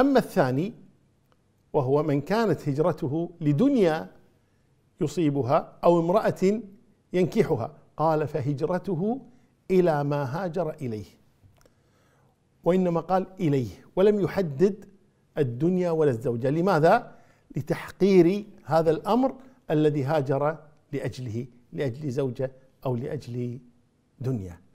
أما الثاني وهو من كانت هجرته لدنيا يصيبها أو امرأة ينكحها قال فهجرته إلى ما هاجر إليه وإنما قال إليه ولم يحدد الدنيا ولا الزوجة لماذا؟ لتحقير هذا الأمر الذي هاجر لأجله لأجل زوجة أو لأجل دنيا